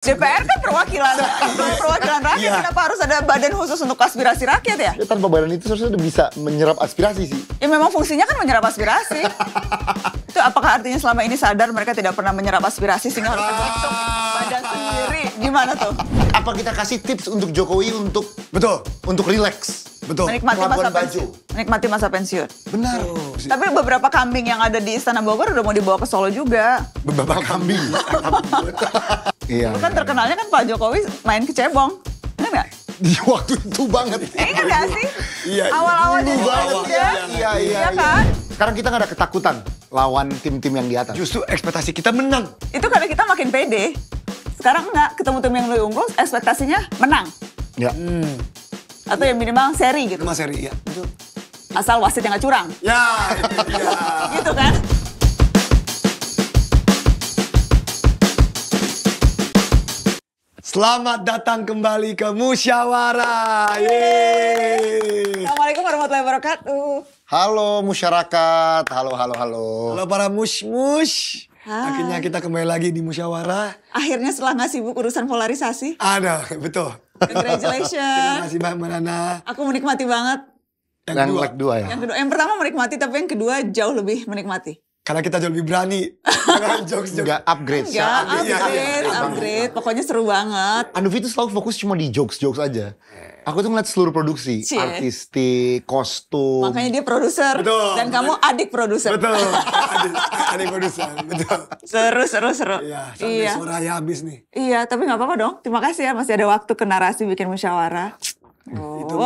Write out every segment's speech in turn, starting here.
DPR kan perwakilan, iya. perwakilan rakyat, ya. kenapa harus ada badan khusus untuk aspirasi rakyat ya? ya tanpa badan itu seharusnya bisa menyerap aspirasi sih. Ya memang fungsinya kan menyerap aspirasi. itu apakah artinya selama ini sadar mereka tidak pernah menyerap aspirasi sehingga harus membentuk badan sendiri? Gimana tuh? Apa kita kasih tips untuk Jokowi untuk betul untuk relax? Betul. Menikmati masa baju. pensiun. Menikmati masa pensiun. Benar. Oh. Tapi beberapa kambing yang ada di Istana Bogor udah mau dibawa ke Solo juga. Beberapa kambing. Iya. Lu kan terkenalnya kan Pak Jokowi main ke Cebong. Benar iya nggak? Di waktu itu banget. Eh, iya gak sih? Iya. Awal-awal di banget ya. Iya, iya, iya. kan? Sekarang kita gak ada ketakutan lawan tim-tim yang di atas. Justru ekspektasi kita menang. Itu karena kita makin pede. Sekarang nggak ketemu tim yang lebih unggul, ekspektasinya menang. Iya. Hmm. Atau yang minimal seri gitu. Minimal seri, ya. Asal Asal yang nggak curang. Ya, itu iya. gitu kan? Selamat datang kembali ke Musyawarah. Yeay. Assalamualaikum warahmatullahi wabarakatuh. Halo masyarakat. Halo, halo, halo. Halo para mus mus. Akhirnya kita kembali lagi di Musyawarah. Akhirnya setelah ngasih sibuk urusan polarisasi. Ada, betul. Congratulations. Terima kasih banyak, Manana. Aku menikmati banget. Yang, yang kedua. kedua ya. Yang kedua. Yang pertama menikmati, tapi yang kedua jauh lebih menikmati. Karena kita jauh lebih berani dengan jokes juga upgrade. Enggak iya, iya, upgrade, ya, upgrade, ya, ya. upgrade. Pokoknya seru banget. Anuvi itu selalu fokus cuma di jokes jokes aja. Eh. Aku tuh ngeliat seluruh produksi, Cie. artistik, kostum. Makanya dia produser. Dan kamu adik produser. Betul. Adik, adik produser. Betul. Seru, seru, seru. Iya, sampai iya. suara ya habis nih. Iya, tapi nggak apa-apa dong. Terima kasih ya masih ada waktu ke narasi bikin musyawarah. Oh. Itu,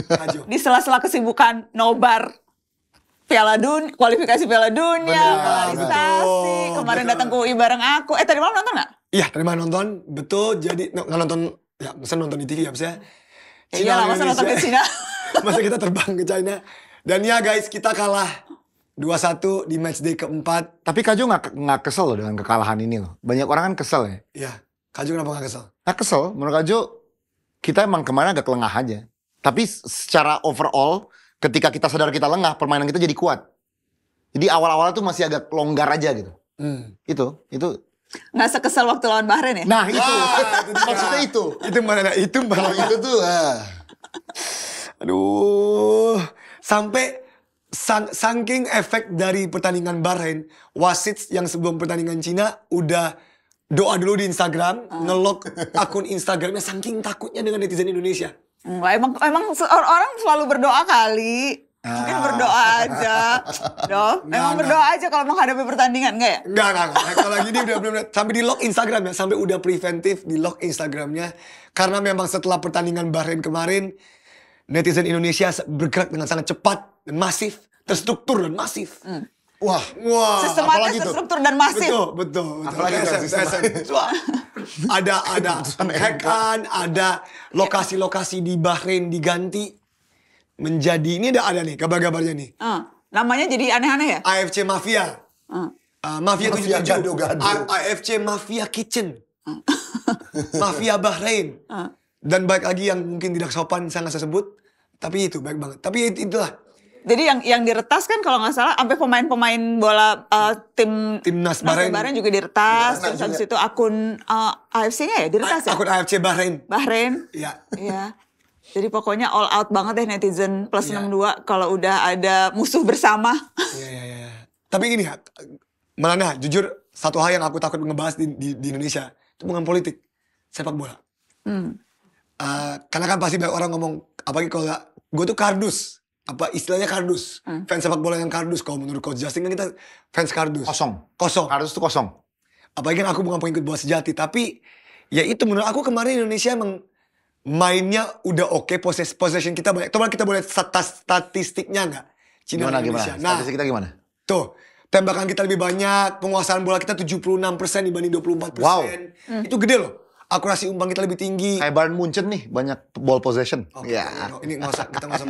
di sela-sela kesibukan nobar Piala Dunia, kualifikasi Piala Dunia, kualifikasi. Kemarin betul. datang ke UI bareng aku. Eh tadi malam nonton gak? Iya, tadi malam nonton. Betul. Jadi nggak nonton, ya masa nonton di TV ya bisa. Cina, iya masa nonton ke Cina. masa kita terbang ke China. Dan ya guys, kita kalah 2-1 di match day keempat. Tapi Kajo nggak gak kesel loh dengan kekalahan ini loh. Banyak orang kan kesel ya. Iya. Kak Kajo kenapa nggak kesel? Nggak kesel. Menurut Jo, kita emang kemarin agak lengah aja. Tapi secara overall, ketika kita sadar kita lengah, permainan kita jadi kuat. Jadi awal-awal tuh masih agak longgar aja gitu. Hmm. Itu, itu nggak sekesel waktu lawan Bahrain ya? Nah itu, ah, maksudnya itu. itu mana nah, itu mana oh, itu tuh. Ah. Aduh, sampai sang, saking efek dari pertandingan Bahrain, wasit yang sebelum pertandingan Cina udah doa dulu di Instagram, ah. ngelok akun Instagramnya saking takutnya dengan netizen Indonesia. Enggak, emang emang orang selalu berdoa kali. Mungkin ah. berdoa aja. Dong, emang nah. berdoa aja kalau menghadapi pertandingan enggak ya? Enggak, enggak. enggak. kalau gini udah benar sampai di lock Instagram ya, sampai udah preventif di lock Instagramnya karena memang setelah pertandingan Bahrain kemarin netizen Indonesia bergerak dengan sangat cepat dan masif, terstruktur dan masif. Hmm. Wah, Wah sistematis, struktur dan masif. Betul, betul. betul. Apalagi Ada ada hackan, ada lokasi-lokasi di Bahrain diganti menjadi ini ada ada nih kabar-kabarnya nih. Uh, namanya jadi aneh-aneh ya? AFC Mafia. Uh. Uh, mafia, mafia gado-gado. AFC Mafia Kitchen. mafia Bahrain. Uh. Dan baik lagi yang mungkin tidak sopan sangat saya sebut, tapi itu baik banget. Tapi itulah jadi yang yang diretas kan kalau nggak salah sampai pemain-pemain bola uh, tim timnas Bahrain. Bahrain juga diretas. Terus habis itu akun uh, eh, AFC-nya ya diretas A ya. Akun AFC Bahrain. Bahrain. Iya. Iya. Jadi pokoknya all out banget deh netizen plus yeah. Iya. 62 kalau udah ada musuh bersama. Iya iya iya. Tapi gini ya, Melana, jujur satu hal yang aku takut ngebahas di, di, di Indonesia itu bukan politik, sepak bola. Hmm. Uh, karena kan pasti banyak orang ngomong apalagi kalau gue tuh kardus apa istilahnya kardus hmm. fans sepak bola yang kardus kalau menurut coach Justin kan kita fans kardus kosong kosong kardus itu kosong apalagi kan aku bukan pengikut bola sejati tapi ya itu menurut aku kemarin Indonesia emang mainnya udah oke okay, possession possession kita banyak coba kita boleh statis, statistiknya nggak Cina gimana, Indonesia gimana? nah statistik kita gimana tuh tembakan kita lebih banyak penguasaan bola kita 76% dibanding 24% wow. Hmm. itu gede loh akurasi umpan kita lebih tinggi kayak Bayern Munchen nih banyak ball possession oh ya yeah. ini nggak usah kita nggak usah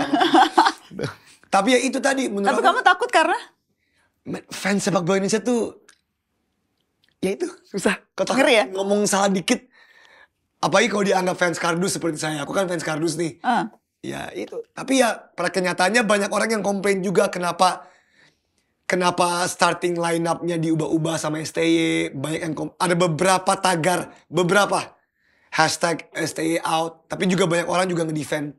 Tapi ya itu tadi menurut Tapi aku, kamu takut karena? Fans sepak bola Indonesia tuh ya itu susah. Kau Ngeri ya? ngomong salah dikit. Apalagi kalau dianggap fans kardus seperti saya. Aku kan fans kardus nih. Uh. Ya itu. Tapi ya pada kenyataannya banyak orang yang komplain juga kenapa kenapa starting line up-nya diubah-ubah sama STY, banyak yang ada beberapa tagar, beberapa hashtag STY out, tapi juga banyak orang juga ngedefend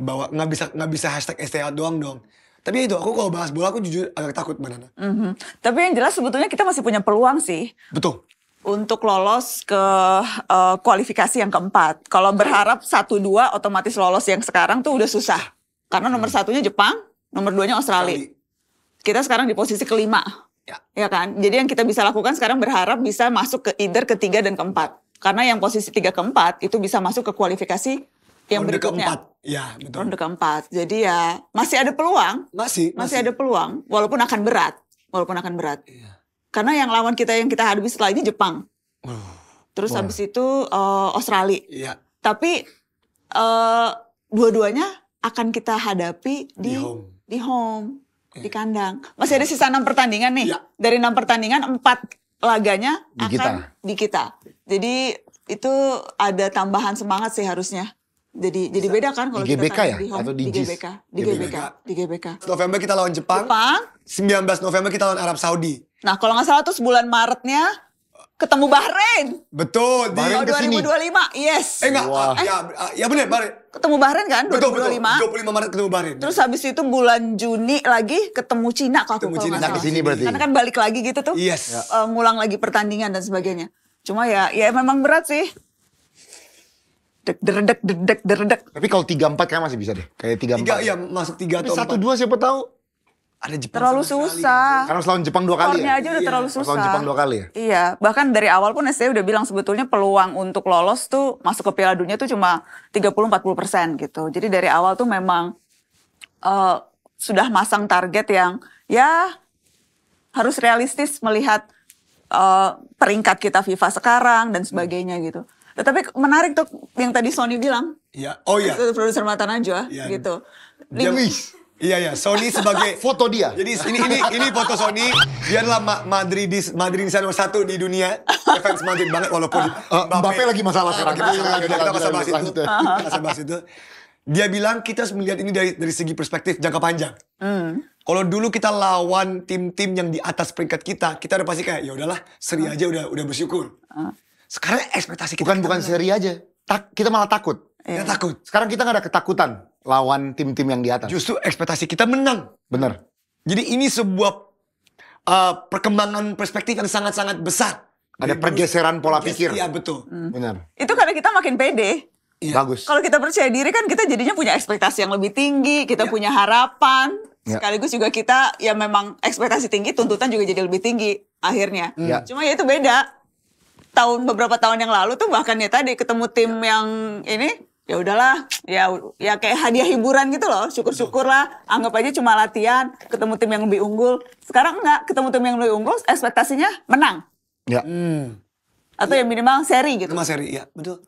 bawa nggak bisa nggak bisa hashtag STA doang dong. Tapi ya itu aku kalau bahas bola aku jujur agak takut banana. Mm -hmm. Tapi yang jelas sebetulnya kita masih punya peluang sih. Betul. Untuk lolos ke uh, kualifikasi yang keempat. Kalau berharap satu dua otomatis lolos yang sekarang tuh udah susah. Karena nomor hmm. satunya Jepang, nomor duanya Australia. Australia. Kita sekarang di posisi kelima. Ya. ya kan? Jadi yang kita bisa lakukan sekarang berharap bisa masuk ke either ketiga dan keempat. Karena yang posisi tiga keempat itu bisa masuk ke kualifikasi yang ronde berikutnya. keempat. Ya, betul. Ronde keempat. Jadi ya masih ada peluang. Masih, masih. Masih ada peluang, walaupun akan berat, walaupun akan berat. Iya. Karena yang lawan kita yang kita hadapi setelah ini Jepang. Uh, Terus wow. habis itu uh, Australia. Iya. Tapi uh, dua-duanya akan kita hadapi di di home, di, home, di iya. kandang. Masih ada sisa enam pertandingan nih. Iya. Dari enam pertandingan empat laganya di akan kita. di kita. Jadi itu ada tambahan semangat sih harusnya jadi Bisa. jadi beda kan kalau kita GBK ya di home, atau di, di GBK, di GBK, di GBK. November kita lawan Jepang. Jepang. 19 November kita lawan Arab Saudi. Nah, kalau nggak salah tuh sebulan Maretnya ketemu Bahrain. Betul, di Bahrain kesini. Yes. Eh enggak, wow. Eh, ya, ya benar Bahrain. Ketemu Bahrain kan betul, 2025. Betul, 25 Maret ketemu Bahrain. Terus habis itu bulan Juni lagi ketemu Cina kalau ketemu Cina ke sini berarti. Karena kan balik lagi gitu tuh. Yes. Uh, ngulang lagi pertandingan dan sebagainya. Cuma ya ya memang berat sih deredek deredek deredek. Tapi kalau tiga empat kayak masih bisa deh. Kayak tiga empat. Tiga ya masuk tiga atau satu dua siapa tahu. Ada Jepang terlalu susah. Kali. Karena selalu Jepang dua kali. ya? aja udah iya. terlalu susah. Selalu Jepang dua kali ya. Iya, bahkan dari awal pun saya udah bilang sebetulnya peluang untuk lolos tuh masuk ke Piala Dunia tuh cuma 30-40 persen gitu. Jadi dari awal tuh memang uh, sudah masang target yang ya harus realistis melihat uh, peringkat kita FIFA sekarang dan sebagainya hmm. gitu Nah, tapi menarik tuh yang tadi Sony bilang. Iya. Oh iya. Produser mata najwa ya. gitu. Demis. Iya ya, Sony sebagai foto dia. Jadi ini ini ini foto Sony. Dia adalah ma Madridis Madridis nomor satu di dunia. Fans Madrid banget walaupun uh, Mbappe, Mbappe lagi masalah sekarang. Kita masih bahas itu. Kita bahas itu. Dia bilang kita harus melihat ini dari dari segi perspektif jangka panjang. Mm. Kalau dulu kita lawan tim-tim yang di atas peringkat kita, kita udah pasti kayak ya udahlah, seri aja udah udah bersyukur. Uh. Sekarang ekspektasi kita bukan kita bukan seri aja. Tak, kita malah takut. Iya. Kita takut. Sekarang kita nggak ada ketakutan lawan tim-tim yang di atas. Justru ekspektasi kita menang. Bener. Jadi ini sebuah uh, perkembangan perspektif yang sangat-sangat besar. Ada Jadi pergeseran pola pikir. Iya betul. Hmm. Benar. Itu karena kita makin pede. Ya. Bagus. Kalau kita percaya diri kan kita jadinya punya ekspektasi yang lebih tinggi, kita ya. punya harapan. Iya. Sekaligus juga kita ya memang ekspektasi tinggi, tuntutan juga jadi lebih tinggi akhirnya. Ya. Cuma ya itu beda tahun beberapa tahun yang lalu tuh bahkan ya tadi ketemu tim ya. yang ini ya udahlah ya ya kayak hadiah hiburan gitu loh syukur syukurlah anggap aja cuma latihan ketemu tim yang lebih unggul sekarang enggak ketemu tim yang lebih unggul ekspektasinya menang ya hmm. atau ya. yang minimal seri gitu minimal seri ya betul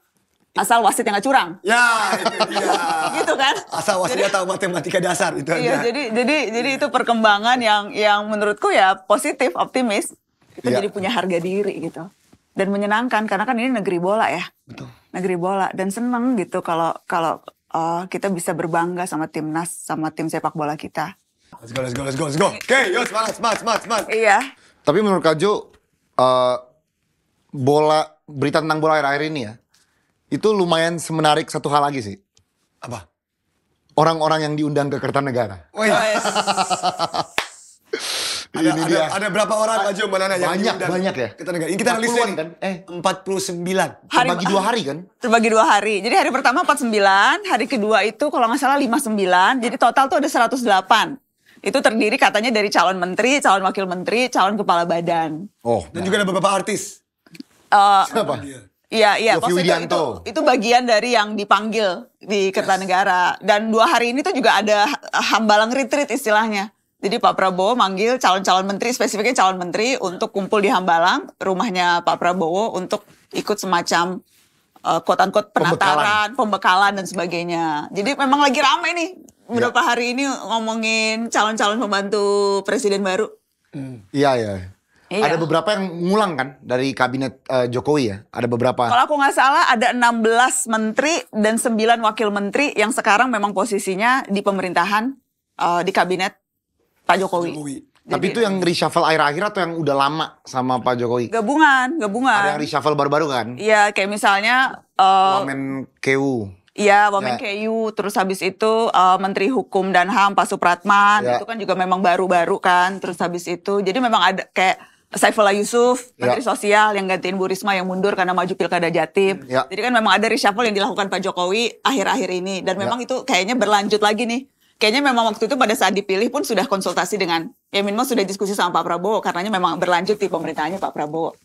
asal wasit yang gak curang. Ya, itu ya. gitu kan? Asal wasit wasitnya tahu matematika dasar itu Iya, aja. jadi jadi jadi itu perkembangan yang yang menurutku ya positif, optimis. Kita ya. jadi punya harga diri gitu dan menyenangkan karena kan ini negeri bola ya. Betul. Negeri bola dan seneng gitu kalau kalau uh, kita bisa berbangga sama timnas sama tim sepak bola kita. Let's go, let's go, let's go, let's go. Oke, okay, yuk, semangat, semangat, semangat, semangat. Iya. Tapi menurut Kak uh, bola berita tentang bola air air ini ya, itu lumayan semenarik satu hal lagi sih. Apa? Orang-orang yang diundang ke Kertanegara. Oh, yes ada, ini ada, dia. ada berapa orang Pak Jo Mbak Nana yang banyak banyak ya kita negara. ini kita analisis nih kan? eh 49 hari, terbagi dua hari kan terbagi dua hari jadi hari pertama 49 hari kedua itu kalau nggak salah 59 jadi total tuh ada 108 itu terdiri katanya dari calon menteri, calon wakil menteri, calon kepala badan. Oh. Dan ya. juga ada beberapa artis. Uh, Siapa? Iya, iya. Maksudnya itu, itu bagian dari yang dipanggil di Kertanegara. Yes. Dan dua hari ini tuh juga ada Hambalang Retreat istilahnya. Jadi Pak Prabowo manggil calon-calon menteri, spesifiknya calon menteri untuk kumpul di Hambalang, rumahnya Pak Prabowo untuk ikut semacam uh, eh, kota penataran, pembekalan. pembekalan dan sebagainya. Jadi memang lagi ramai nih beberapa ya. hari ini ngomongin calon-calon pembantu presiden baru. Hmm. Iya, iya. Iya. Ada beberapa yang ngulang kan dari kabinet uh, Jokowi ya. Ada beberapa. Kalau aku nggak salah ada 16 menteri dan 9 wakil menteri yang sekarang memang posisinya di pemerintahan uh, di kabinet Pak Jokowi. Jokowi. Jadi, Tapi itu yang reshuffle akhir-akhir atau yang udah lama sama Pak Jokowi? Gabungan, gabungan. Ada yang reshuffle baru-baru kan? Iya, kayak misalnya uh, Wamen KU. Iya, ya. Wamen ya. KU, terus habis itu uh, Menteri Hukum dan HAM Pak Supratman, ya. itu kan juga memang baru-baru kan. Terus habis itu jadi memang ada kayak Saifullah Yusuf, ya. Menteri ya. Sosial yang gantiin Bu Risma yang mundur karena maju Pilkada Jatim. Ya. Jadi kan memang ada reshuffle yang dilakukan Pak Jokowi akhir-akhir ini dan ya. memang ya. itu kayaknya berlanjut lagi nih kayaknya memang waktu itu pada saat dipilih pun sudah konsultasi dengan ya minimal sudah diskusi sama Pak Prabowo karenanya memang berlanjut di pemerintahannya Pak Prabowo.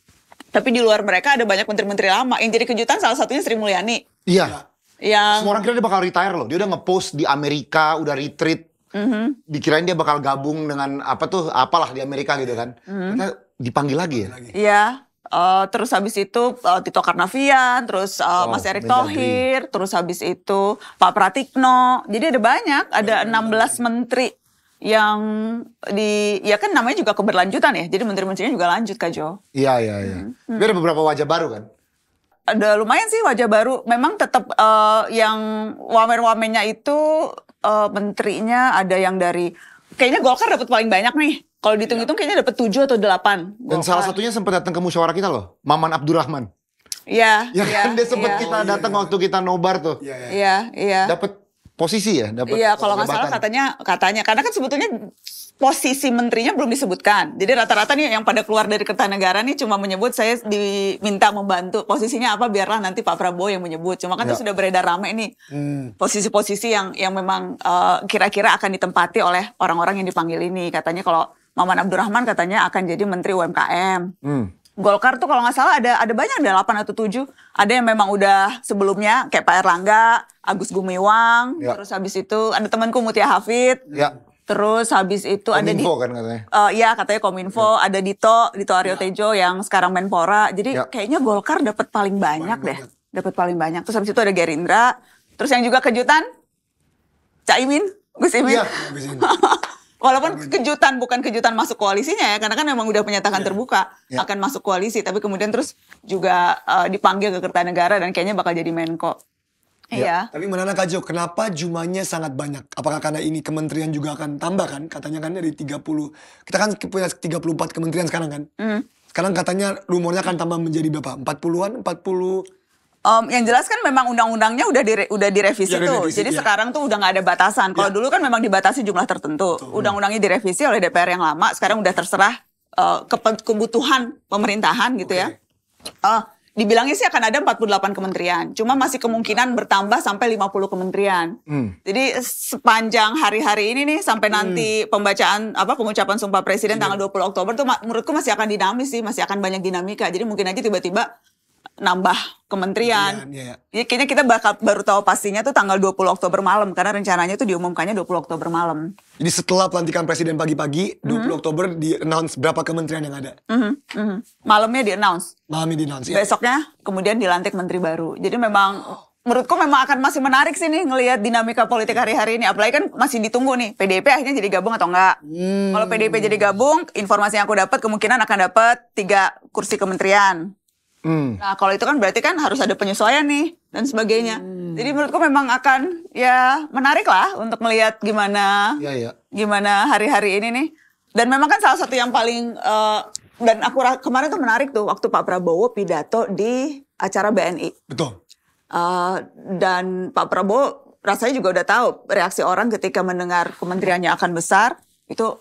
Tapi di luar mereka ada banyak menteri-menteri lama. Yang jadi kejutan salah satunya Sri Mulyani. Iya. Yang semua orang kira dia bakal retire loh. Dia udah ngepost di Amerika, udah retreat. Mm-hmm. Dikirain dia bakal gabung dengan apa tuh apalah di Amerika gitu kan. Mm-hmm. dipanggil lagi ya. Iya. Uh, terus habis itu uh, Tito Karnavian, terus uh, oh, Mas Erick Thohir, terus habis itu Pak Pratikno. Jadi ada banyak, ada 16 menteri yang di ya kan namanya juga keberlanjutan ya. Jadi menteri-menterinya juga lanjut Kak Jo. Iya, iya, iya. Hmm. hmm. Tapi beberapa wajah baru kan? Ada lumayan sih wajah baru. Memang tetap uh, yang wamen-wamennya itu uh, menterinya ada yang dari kayaknya Golkar dapat paling banyak nih. Kalau dihitung-hitung kayaknya dapat 7 atau 8. Dan salah satunya sempat datang ke musyawarah kita loh, Maman Abdurrahman. Iya. Ya, ya kan dia sempat ya. kita datang oh, iya, waktu kita nobar tuh. Iya, iya. Ya, ya. Dapat posisi ya, dapat. Iya, kalau nggak salah katanya katanya karena kan sebetulnya posisi menterinya belum disebutkan. Jadi rata-rata nih yang pada keluar dari Kertanegara nih cuma menyebut saya diminta membantu posisinya apa biarlah nanti Pak Prabowo yang menyebut. Cuma kan ya. itu sudah beredar rame nih posisi posisi hmm. yang yang memang eh, kira-kira uh, akan ditempati oleh orang-orang yang dipanggil ini. Katanya kalau Maman Abdurrahman katanya akan jadi menteri UMKM. Hmm. Golkar tuh kalau nggak salah ada ada banyak ada 8 atau 7. Ada yang memang udah sebelumnya kayak Pak Erlangga, Agus Gumiwang, ya. terus habis itu ada temanku Mutia Hafid. Ya. Terus habis itu Kominfo ada di kan katanya. Uh, ya katanya Kominfo, ya. ada Dito, Dito Aryo ya. Tejo yang sekarang Menpora. Jadi ya. kayaknya Golkar dapat paling banyak paling deh. Dapat paling banyak. Terus habis itu ada Gerindra. Terus yang juga kejutan Caimin, Gus Imin. Gus Imin. Iya, Walaupun kejutan bukan kejutan masuk koalisinya ya, karena kan memang udah menyatakan yeah. terbuka yeah. akan masuk koalisi, tapi kemudian terus juga uh, dipanggil ke Kertanegara dan kayaknya bakal jadi Menko. Iya. Yeah. Tapi menana Kajo, kenapa jumlahnya sangat banyak? Apakah karena ini kementerian juga akan tambah kan? Katanya kan dari 30, kita kan punya 34 kementerian sekarang kan? Mm. Sekarang katanya rumornya akan tambah menjadi berapa? 40-an? Empat puluhan, 40 Um, yang jelas kan memang undang-undangnya udah dire, udah direvisi ya, tuh. Direvisi, Jadi ya. sekarang tuh udah nggak ada batasan. Kalau ya. dulu kan memang dibatasi jumlah tertentu. Hmm. Undang-undangnya direvisi oleh DPR yang lama. Sekarang udah terserah uh, kebutuhan pemerintahan gitu okay. ya. Uh, dibilangnya sih akan ada 48 kementerian. Cuma masih kemungkinan bertambah sampai 50 kementerian. Hmm. Jadi sepanjang hari-hari ini nih sampai nanti hmm. pembacaan apa pengucapan sumpah presiden hmm. tanggal 20 Oktober tuh menurutku masih akan dinamis sih, masih akan banyak dinamika. Jadi mungkin aja tiba-tiba nambah kementerian. Yeah, yeah. ya kayaknya kita bakal baru tahu pastinya tuh tanggal 20 Oktober malam karena rencananya tuh diumumkannya 20 Oktober malam. Jadi setelah pelantikan presiden pagi-pagi, 20 mm -hmm. Oktober di announce berapa kementerian yang ada. Mm -hmm. Mm -hmm. Malamnya di announce. Malamnya di announce. Ya. Besoknya kemudian dilantik menteri baru. Jadi memang oh menurutku memang akan masih menarik sih nih ngelihat dinamika politik hari-hari ini. Apalagi kan masih ditunggu nih PDIP akhirnya jadi gabung atau enggak. Hmm. Kalau PDIP jadi gabung, informasi yang aku dapat kemungkinan akan dapat tiga kursi kementerian. Hmm. Nah kalau itu kan berarti kan harus ada penyesuaian nih dan sebagainya. Hmm. Jadi menurutku memang akan ya menarik lah untuk melihat gimana ya, ya. gimana hari-hari ini nih. Dan memang kan salah satu yang paling uh, dan aku kemarin tuh menarik tuh waktu Pak Prabowo pidato di acara BNI. Betul. Uh, dan Pak Prabowo rasanya juga udah tahu reaksi orang ketika mendengar kementeriannya akan besar itu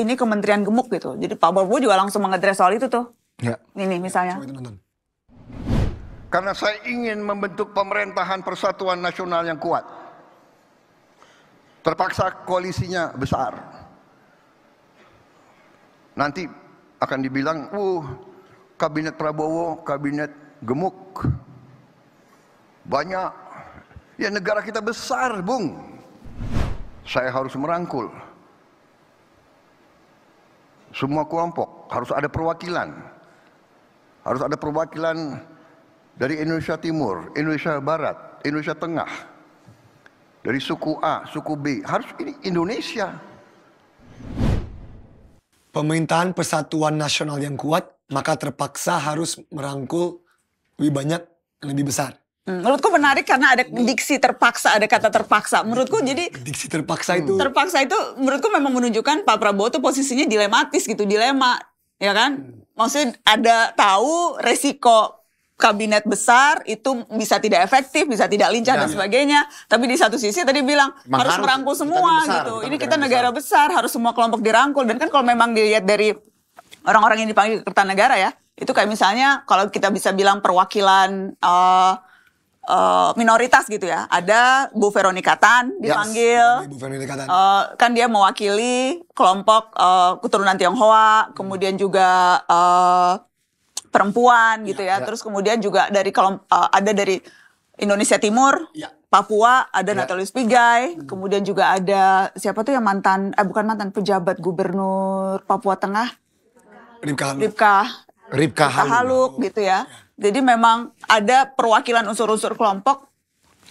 ini kementerian gemuk gitu. Jadi Pak Prabowo juga langsung mengadres soal itu tuh. Ya. Ini misalnya. Coba karena saya ingin membentuk pemerintahan persatuan nasional yang kuat. Terpaksa koalisinya besar. Nanti akan dibilang, "Uh, kabinet Prabowo, kabinet gemuk." Banyak. Ya negara kita besar, Bung. Saya harus merangkul. Semua kelompok harus ada perwakilan. Harus ada perwakilan dari Indonesia Timur, Indonesia Barat, Indonesia Tengah, dari suku A, suku B, harus ini Indonesia. Pemerintahan persatuan nasional yang kuat, maka terpaksa harus merangkul lebih banyak yang lebih besar. Hmm, menurutku menarik karena ada diksi terpaksa, ada kata terpaksa. Menurutku hmm, jadi diksi terpaksa itu hmm, terpaksa itu menurutku memang menunjukkan Pak Prabowo itu posisinya dilematis gitu, dilema, ya kan? Maksudnya ada tahu resiko kabinet besar itu bisa tidak efektif, bisa tidak lincah ya, dan iya, iya. sebagainya. Ya. Tapi di satu sisi tadi bilang memang harus merangkul semua besar, gitu. Ini kita negara besar. besar, harus semua kelompok dirangkul. Dan kan kalau memang dilihat dari orang-orang yang dipanggil ke negara ya, itu kayak misalnya kalau kita bisa bilang perwakilan uh, uh, minoritas gitu ya. Ada Bu Veronica Tan dipanggil. Yes, Bu Veronica Tan. Uh, kan dia mewakili kelompok uh, keturunan Tionghoa, kemudian juga uh, perempuan gitu ya, ya, ya. terus kemudian juga dari kalau uh, eh, ada dari Indonesia Timur, ya. Papua ada ya. Natalius Pigai, hmm. kemudian juga ada siapa tuh yang mantan, eh bukan mantan pejabat gubernur Papua Tengah, Ripka Haluk. Ribka, Ribka, Haluk gitu ya. ya. Jadi memang ada perwakilan unsur-unsur kelompok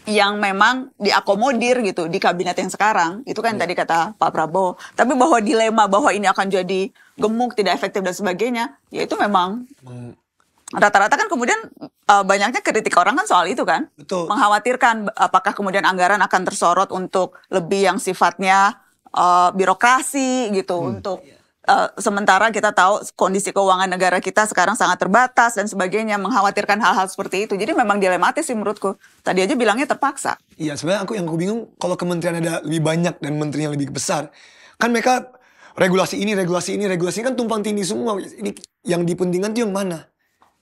yang memang diakomodir gitu di kabinet yang sekarang itu kan yeah. tadi kata Pak Prabowo tapi bahwa dilema bahwa ini akan jadi gemuk tidak efektif dan sebagainya ya itu memang hmm. rata-rata kan kemudian uh, banyaknya kritik orang kan soal itu kan Betul. mengkhawatirkan apakah kemudian anggaran akan tersorot untuk lebih yang sifatnya uh, birokrasi gitu hmm. untuk yeah Eh, sementara kita tahu kondisi keuangan negara kita sekarang sangat terbatas dan sebagainya mengkhawatirkan hal-hal seperti itu. Jadi memang dilematis sih menurutku. Tadi aja bilangnya terpaksa. Iya, sebenarnya aku yang aku bingung kalau kementerian ada lebih banyak dan menterinya lebih besar. Kan mereka regulasi ini, regulasi ini, regulasi ini kan tumpang tindih semua. Ini yang dipentingkan tuh yang mana?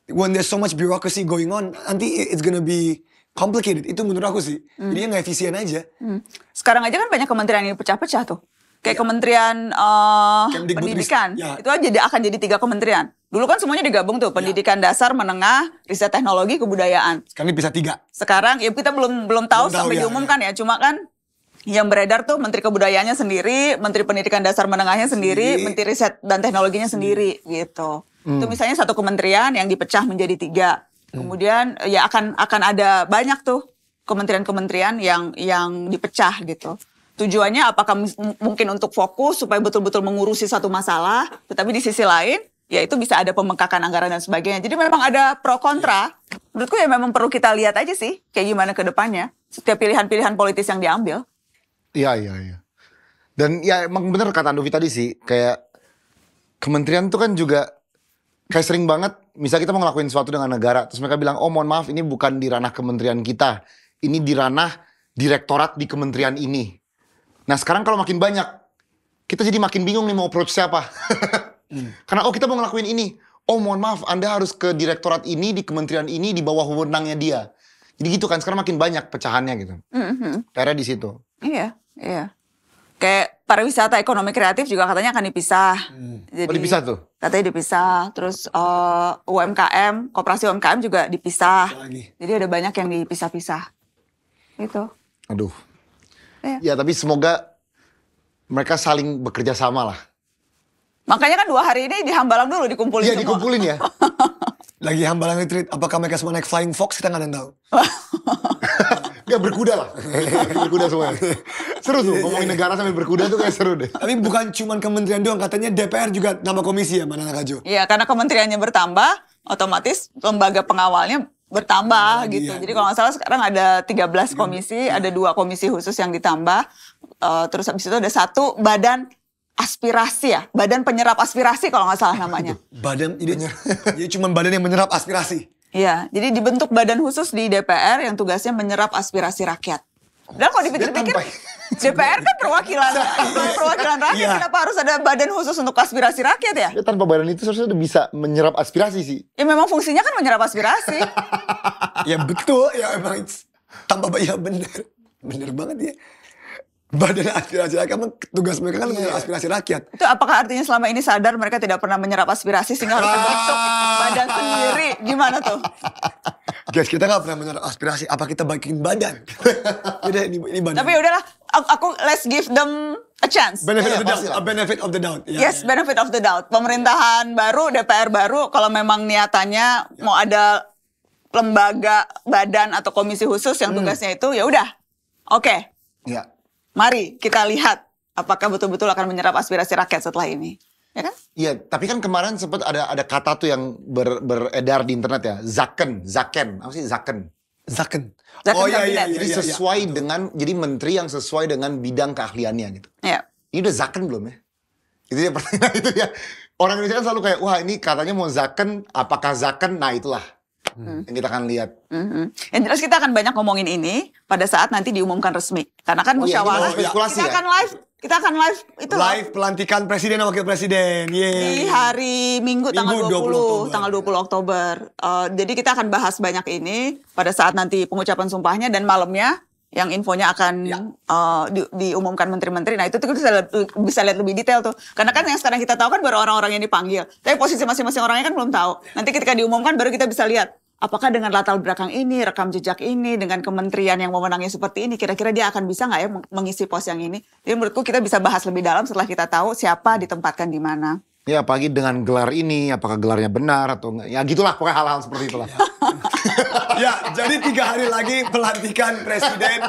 When there's so much bureaucracy going on, nanti it's gonna be complicated. Itu menurut aku sih. Mm. Jadi nggak efisien aja. Mm. Sekarang aja kan banyak kementerian yang pecah-pecah tuh kayak iya. eh, ya. kementerian uh, pendidikan itu aja akan jadi tiga kementerian dulu kan semuanya digabung tuh iya. pendidikan ya. dasar menengah riset teknologi kebudayaan sekarang bisa tiga sekarang ya kita belum belum tahu belum sampai tahu, ya, diumumkan ya. ya cuma kan yang beredar tuh menteri kebudayaannya sendiri menteri pendidikan dasar menengahnya sendiri, sendiri. menteri riset dan teknologinya sendiri sendiri gitu hmm. itu misalnya satu kementerian yang dipecah menjadi tiga hmm. kemudian ya akan akan ada banyak tuh kementerian-kementerian yang yang dipecah gitu tujuannya apakah mungkin untuk fokus supaya betul-betul mengurusi satu masalah, tetapi di sisi lain ya itu bisa ada pemengkakan anggaran dan sebagainya. Jadi memang ada pro kontra. Menurutku ya memang perlu kita lihat aja sih kayak gimana ke depannya setiap pilihan-pilihan politis yang diambil. Iya, iya, iya. Dan ya emang bener kata Andovi tadi sih, kayak kementerian tuh kan juga kayak sering banget misal kita mau ngelakuin sesuatu dengan negara, terus mereka bilang, oh mohon maaf ini bukan di ranah kementerian kita, ini di ranah direktorat di kementerian ini. Nah sekarang kalau makin banyak, kita jadi makin bingung nih mau approach siapa. hmm. Karena oh kita mau ngelakuin ini, oh mohon maaf Anda harus ke direktorat ini, di kementerian ini, di bawah wewenangnya dia. Jadi gitu kan, sekarang makin banyak pecahannya gitu. Mm-hmm. Hmm, hmm. Karena di situ. Iya, iya. Kayak pariwisata ekonomi kreatif juga katanya akan dipisah. Hmm. Jadi, oh dipisah tuh? Katanya dipisah. Terus uh, eh, UMKM, kooperasi UMKM juga dipisah. Lagi. Jadi ada banyak yang dipisah-pisah. itu Aduh, Iya. Ya tapi semoga mereka saling bekerja sama lah. Makanya kan dua hari ini di Hambalang dulu dikumpulin Iya dikumpulin ya. Lagi Hambalang retreat, apakah mereka semua naik Flying Fox kita nggak ada tahu. Gak berkuda lah. berkuda semua. Seru tuh, iya, ngomongin iya. negara sambil berkuda tuh kayak seru deh. Tapi bukan cuma kementerian doang, katanya DPR juga nama komisi ya, mana Nana Kajo? Iya, karena kementeriannya bertambah, otomatis lembaga pengawalnya bertambah nah, gitu. Iya. Jadi kalau nggak salah sekarang ada 13 komisi, iya. ada dua komisi khusus yang ditambah. Uh, terus habis itu ada satu badan aspirasi ya, badan penyerap aspirasi kalau nggak salah namanya. badan jadi, jadi cuma badan yang menyerap aspirasi. Iya, jadi dibentuk badan khusus di DPR yang tugasnya menyerap aspirasi rakyat. Dan kalau dipikir-pikir DPR kan perwakilan perwakilan rakyat ya. kenapa harus ada badan khusus untuk aspirasi rakyat ya? ya tanpa badan itu seharusnya bisa menyerap aspirasi sih. Ya memang fungsinya kan menyerap aspirasi. ya betul ya emang tanpa ya bener bener banget ya badan aspirasi rakyat kan tugas mereka kan iya. yeah. aspirasi rakyat. Itu apakah artinya selama ini sadar mereka tidak pernah menyerap aspirasi sehingga harus membentuk badan sendiri? Gimana tuh? Guys, kita nggak pernah menyerap aspirasi. Apa kita bagiin badan? Udah, ini, ini badan. Tapi udahlah, aku, aku let's give them a chance. Benefit, yeah, of, the iya. doubt, a benefit of the doubt. Yeah, yes, yeah. benefit of the doubt. Pemerintahan baru, DPR baru, kalau memang niatannya yeah. mau ada lembaga, badan atau komisi khusus yang hmm. tugasnya hmm. itu, ya udah, oke. Okay. Ya. Yeah Mari kita lihat apakah betul-betul akan menyerap aspirasi rakyat setelah ini. Ya kan? Iya, tapi kan kemarin sempat ada ada kata tuh yang ber, beredar di internet ya, zaken, zaken, apa sih zaken? Zaken. zaken oh iya, iya, iya, jadi iya, iya, iya. sesuai iya, dengan jadi menteri yang sesuai dengan bidang keahliannya gitu. Iya. Ini udah zaken belum ya? Itu dia pertanyaan itu ya. Orang Indonesia kan selalu kayak, wah ini katanya mau zaken, apakah zaken? Nah itulah. Hmm. Yang kita akan lihat. Mm-hmm. Yang jelas kita akan banyak ngomongin ini pada saat nanti diumumkan resmi. Karena kan musyawarah oh, iya, kita ya? akan live kita akan live itu live lah. pelantikan presiden dan wakil presiden. Yeay. Di hari Minggu, Minggu tanggal 20, 20 Oktober. tanggal 20 Oktober. Uh, jadi kita akan bahas banyak ini pada saat nanti pengucapan sumpahnya dan malamnya yang infonya akan ya. uh, di, diumumkan menteri-menteri. Nah itu tuh bisa bisa lihat lebih detail tuh. Karena kan yang sekarang kita tahu kan baru orang-orang yang dipanggil. Tapi posisi masing-masing orangnya kan belum tahu. Ya. Nanti ketika diumumkan baru kita bisa lihat apakah dengan latar belakang ini, rekam jejak ini, dengan kementerian yang memenangnya seperti ini, kira-kira dia akan bisa nggak ya mengisi pos yang ini? Jadi menurutku kita bisa bahas lebih dalam setelah kita tahu siapa ditempatkan di mana. Ya, apalagi dengan gelar ini, apakah gelarnya benar atau enggak? Ya gitulah, pokoknya hal-hal seperti itulah. ya, jadi tiga hari lagi pelantikan presiden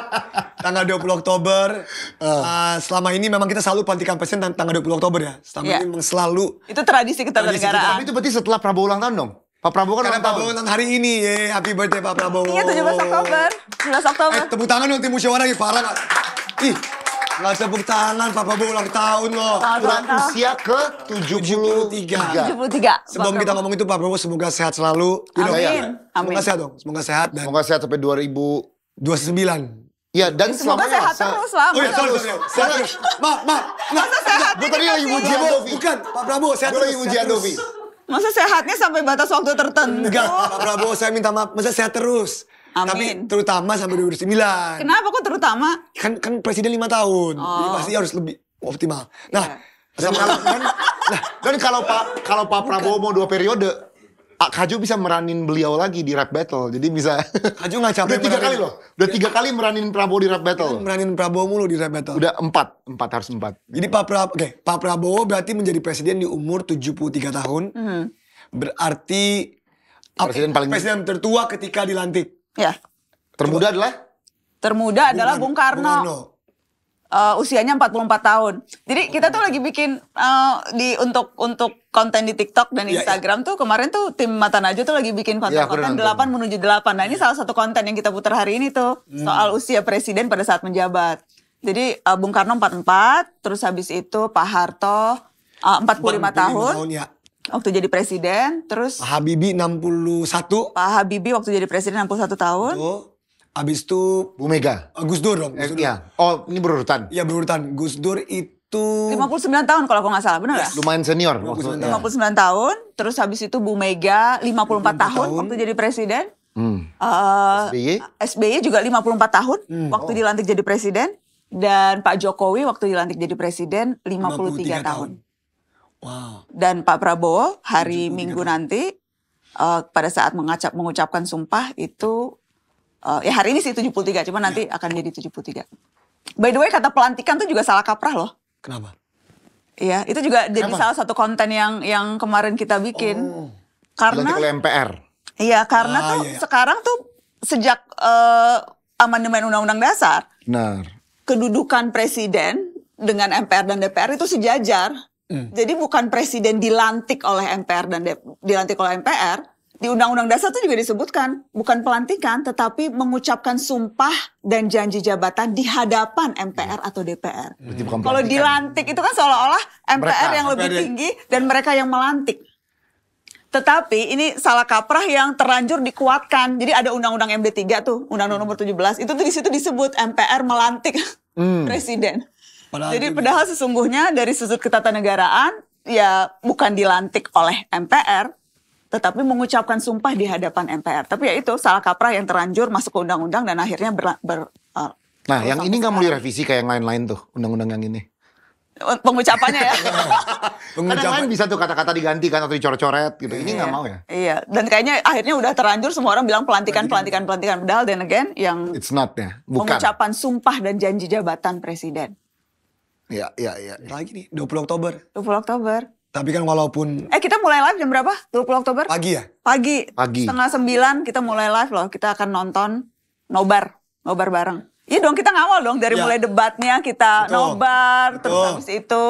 tanggal 20 Oktober. Uh. Uh, selama ini memang kita selalu pelantikan presiden tanggal 20 Oktober ya. Selama yeah. ini memang selalu. Itu tradisi kita negara. Tapi itu berarti setelah Prabowo ulang tahun dong? Pak Prabowo kan Karena Prabowo ulang hari ini, ye. happy birthday Pak Prabowo. Iya 17 Oktober, 17 Oktober. Eh, tepuk tangan dong tim musyawarah, parah gak? Ih, Nggak tepuk tangan, Papa Bu ulang tahun loh. Ulang usia ke 73. 73. Sebelum kita ngomong itu, Pak Prabowo semoga sehat selalu. Amin. Iya. Amin. Semoga sehat dong, semoga sehat. Dan semoga sehat sampai 2029. Iya dan semoga sehat terus lah. Oh iya, sorry, Sehat. ma. ma. Masa sehat. Gue tadi lagi ujian Dovi. Bukan, Pak Prabowo sehat terus. Gue lagi ujian Dovi. Masa sehatnya sampai batas waktu tertentu? Enggak, Pak Prabowo saya minta maaf. Masa sehat terus? Amin. Tapi terutama sampai 2009. Kenapa kok terutama? Kan kan presiden lima tahun. Oh. Jadi pasti harus lebih optimal. Nah, yeah. sama kalau kan, nah, dan kalau Pak kalau Pak Prabowo mau dua periode, Kaju bisa meranin beliau lagi di rap battle. Jadi bisa Kaju nggak capek. Udah tiga kali loh. Udah tiga kali meranin Prabowo di rap battle. Kan meranin Prabowo mulu di rap battle. Udah empat, empat harus empat. Jadi Pak Prabowo, okay. Pak Prabowo berarti menjadi presiden di umur 73 tahun. Mm -hmm. Berarti presiden paling presiden tertua ketika dilantik. Ya. Termuda adalah? Termuda adalah Bung Karno. Bung Karno. Uh, eh, usianya 44 tahun. Jadi kita tuh lagi bikin uh, di untuk untuk konten di TikTok dan ya, ya. Instagram yeah, yeah. tuh kemarin tuh tim Mata Najwa tuh lagi bikin konten, yeah, konten 8 menuju 8. Nah, ini ya. salah satu konten yang kita putar hari ini tuh hmm. soal usia presiden pada saat menjabat. Jadi uh, Bung Karno 44, terus habis itu Pak Harto uh, 45, 45 tahun. tahun ya waktu jadi presiden, terus Pak Habibie 61. Pak Habibie waktu jadi presiden 61 tahun. Tuh. habis itu Bu Mega. Oh, Gus Dur dong. Gus eh, Dur. Eh, iya. Oh, ini berurutan. Iya, berurutan. Gus Dur itu 59 tahun kalau aku nggak salah, benar yes. gak? Lumayan senior 59 waktu 59 ya. tahun, terus habis itu Bu Mega 54 tahun, tahun waktu jadi presiden. Hmm. Uh, eh, SBY? SBY juga 54 tahun hmm. waktu oh. dilantik jadi presiden dan Pak Jokowi waktu dilantik jadi presiden 53, 53 tahun. tahun. Wow. Dan Pak Prabowo hari Minggu nanti uh, pada saat mengucap mengucapkan sumpah itu uh, ya hari ini sih 73 cuma nanti iya. akan jadi 73. By the way kata pelantikan tuh juga salah kaprah loh. Kenapa? Iya, itu juga Kenapa? jadi salah satu konten yang yang kemarin kita bikin. Oh. Karena oleh MPR. Iya, karena ah, tuh iya, iya. sekarang tuh sejak uh, amandemen undang-undang dasar. Benar. Kedudukan presiden dengan MPR dan DPR itu sejajar. Hmm. Jadi bukan presiden dilantik oleh MPR dan dilantik oleh MPR, di Undang-Undang Dasar itu juga disebutkan bukan pelantikan tetapi mengucapkan sumpah dan janji jabatan di hadapan MPR hmm. atau DPR. Hmm. Kalau dilantik itu kan seolah-olah MPR mereka, yang lebih tinggi dan mereka yang melantik. Tetapi ini salah kaprah yang terlanjur dikuatkan. Jadi ada Undang-Undang MD3 tuh, Undang-Undang nomor 17. Itu tuh di situ disebut MPR melantik hmm. presiden. Padahal Jadi padahal sesungguhnya dari sudut ketatanegaraan ya bukan dilantik oleh MPR tetapi mengucapkan sumpah di hadapan MPR. Tapi ya itu salah kaprah yang terlanjur masuk ke undang-undang dan akhirnya ber, ber uh, Nah, yang ini nggak mau direvisi kayak yang lain-lain tuh undang-undang yang ini. Oh, pengucapannya ya. Pengucapan. lain bisa tuh kata-kata diganti digantikan atau dicoret-coret gitu. Ini nggak iya. mau ya. Iya. Dan kayaknya akhirnya udah terlanjur semua orang bilang pelantikan, pelantikan, pelantikan. Padahal dan again yang. It's not ya. Bukan. Pengucapan sumpah dan janji jabatan presiden. Iya, iya, iya. Lagi nih, 20 Oktober. 20 Oktober. Tapi kan walaupun... Eh kita mulai live jam berapa? 20 Oktober? Pagi ya? Pagi. Pagi. Setengah sembilan kita mulai live loh. Kita akan nonton nobar. Nobar bareng. Iya dong kita ngawal dong dari ya. mulai debatnya kita Betul. nobar Betul. terus habis itu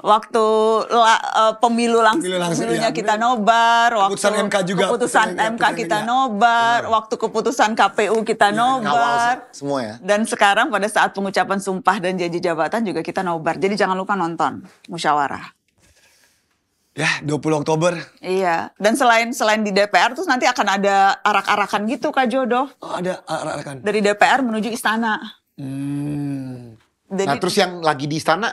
waktu la, uh, pemilu langs pemilu langsung pemilunya ya. kita nobar keputusan waktu MK juga keputusan ya, MK kita ya. nobar Benar. waktu keputusan KPU kita ya, nobar semua ya dan sekarang pada saat pengucapan sumpah dan janji jabatan juga kita nobar jadi jangan lupa nonton musyawarah ya 20 Oktober. Iya. Dan selain selain di DPR terus nanti akan ada arak-arakan gitu Kak Jodoh. Oh, ada arak-arakan. Dari DPR menuju istana. Hmm. Jadi, nah, terus yang lagi di istana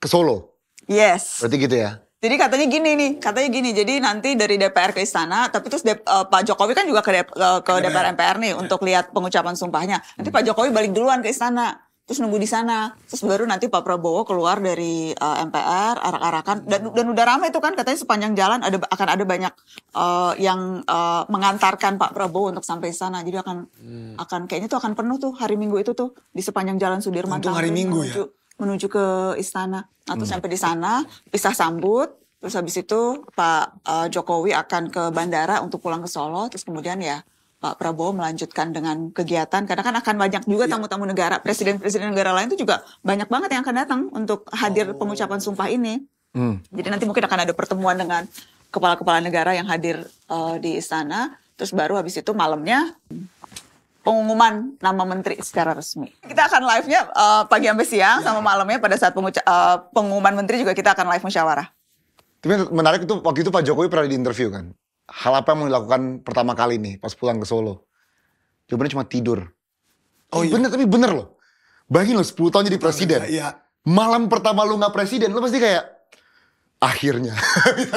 ke Solo. Yes. Berarti gitu ya. Jadi katanya gini nih, katanya gini. Jadi nanti dari DPR ke istana, tapi terus Dep, uh, eh, Pak Jokowi kan juga ke, Dep, uh, ke iya. DPR MPR nih untuk lihat pengucapan sumpahnya. Nanti Pak Jokowi balik duluan ke istana terus nunggu di sana terus baru nanti Pak Prabowo keluar dari uh, eh, MPR arak-arakan dan dan udah ramai itu kan katanya sepanjang jalan ada akan ada banyak uh, yang uh, mengantarkan Pak Prabowo untuk sampai sana jadi akan hmm. akan kayaknya tuh akan penuh tuh hari Minggu itu tuh di sepanjang jalan Sudirman Untung hari Minggu menuju, ya menuju ke istana atau nah, hmm. sampai di sana pisah sambut terus habis itu Pak uh, Jokowi akan ke bandara untuk pulang ke Solo terus kemudian ya Pak Prabowo melanjutkan dengan kegiatan karena kan akan banyak juga iya. tamu-tamu negara presiden-presiden negara lain itu juga banyak banget yang akan datang untuk hadir oh. pengucapan sumpah ini hmm. jadi nanti mungkin akan ada pertemuan dengan kepala-kepala negara yang hadir uh, di istana terus baru habis itu malamnya pengumuman nama menteri secara resmi. Kita akan live-nya uh, pagi sampai siang ya. sama iya. malamnya pada saat uh, pengumuman menteri juga kita akan live musyawarah. Tapi menarik itu waktu itu Pak Jokowi pernah diinterview kan? hal apa yang mau dilakukan pertama kali nih pas pulang ke Solo? Jawabannya cuma tidur. Oh iya. Bener tapi bener loh. Bayangin loh 10 tahun jadi iya, presiden. Iya, iya. Malam pertama lu gak presiden, lu pasti kayak akhirnya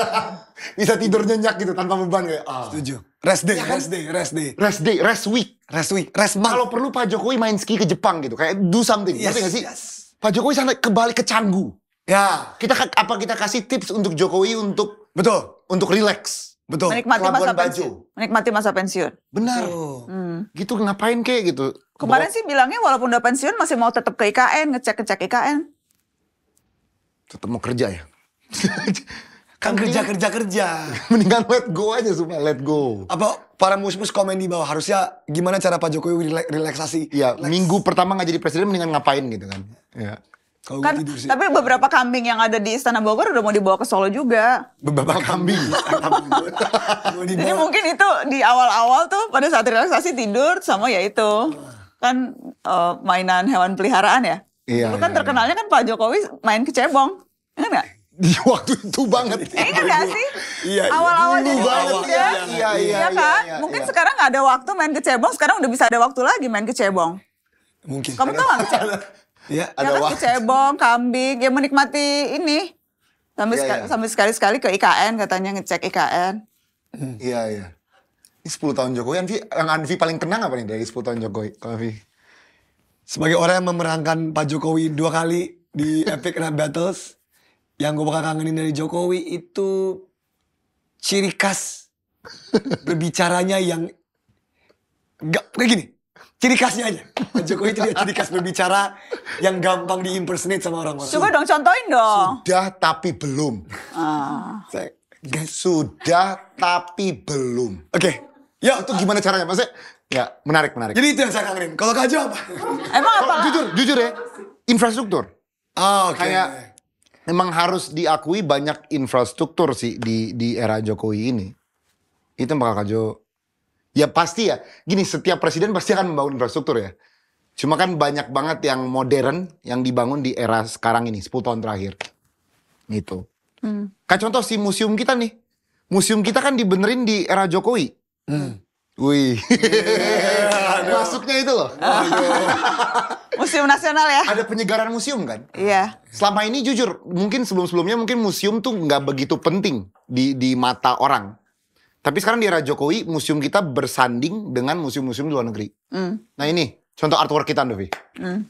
bisa tidur nyenyak gitu tanpa beban kayak. Ah. Setuju. Rest day, ya kan? rest day, rest day. Rest day, rest week. Rest week, rest month. Kalau perlu Pak Jokowi main ski ke Jepang gitu, kayak do something. Yes, gak sih? Yes. Pak Jokowi sana kebalik ke Canggu. Ya. Kita apa kita kasih tips untuk Jokowi untuk betul untuk relax Betul. Menikmati masa masa baju. Menikmati masa pensiun. Benar. Oh. Hmm. Gitu ngapain kayak gitu. Kemarin Bawa... sih bilangnya walaupun udah pensiun masih mau tetap ke IKN, ngecek-ngecek IKN. Tetap mau kerja ya. kan kerja kerja kerja. Mendingan let go aja semua, let go. Apa para musmus komen di bawah harusnya gimana cara Pak Jokowi relaksasi? Ya Relax. minggu pertama nggak jadi presiden mendingan ngapain gitu kan. Ya. Kalo kan, tidur sih. Tapi beberapa kambing yang ada di Istana Bogor udah mau dibawa ke Solo juga. Beberapa kambing. kambing Jadi mungkin itu di awal-awal tuh pada saat relaksasi tidur sama ya itu. Kan uh, mainan hewan peliharaan ya. Iya. itu kan iya, iya. terkenalnya iya. kan Pak Jokowi main kecebong. Enggak iya enggak? di waktu itu banget. Ingat iya gak sih? Iya, Awal-awal iya, banget ya. Iya, iya, iya, kan? Iya, iya, Mungkin iya. sekarang gak ada waktu main kecebong, sekarang udah bisa ada waktu lagi main kecebong. Mungkin. Kamu tau gak? Ya, ada waktu. cebong, kambing, ya menikmati ini. Sambil ya, sekali, ya. sekali-sekali ke IKN katanya ngecek IKN. Iya, hmm. iya. Ini 10 tahun Jokowi, Anvi, yang Anvi paling kenang apa nih dari 10 tahun Jokowi? Anvi. Sebagai orang yang memerankan Pak Jokowi dua kali di Epic Rap Battles, yang gue bakal kangenin dari Jokowi itu ciri khas berbicaranya yang gak kayak gini ciri khasnya aja. Pak Jokowi itu dia ciri khas berbicara yang gampang diimpersonate sama orang-orang. Coba dong contohin dong. Sudah tapi belum. Ah. Saya, guys. Sudah tapi belum. Oke. Okay. Ya, itu gimana caranya? Maksudnya, ya menarik, menarik. Jadi itu yang saya kangenin. Kalau Kak Jo apa? Emang apa? Kalo, jujur, jujur ya. Infrastruktur. Oh, oke. Okay. Kayak memang harus diakui banyak infrastruktur sih di di era Jokowi ini. Itu bakal Kak Jo Ya pasti ya. Gini, setiap presiden pasti akan membangun infrastruktur ya. Cuma kan banyak banget yang modern yang dibangun di era sekarang ini, 10 tahun terakhir. Gitu. Hmm. Kayak contoh si museum kita nih. Museum kita kan dibenerin di era Jokowi. Hmm. Wih. Yeah, Masuknya itu loh. museum nasional ya. Ada penyegaran museum kan? Iya. Yeah. Selama ini jujur, mungkin sebelum-sebelumnya mungkin museum tuh nggak begitu penting di di mata orang. Tapi sekarang di era Jokowi, museum kita bersanding dengan museum-museum di luar negeri. Mm. Nah ini, contoh artwork kita Ndovi. Mm.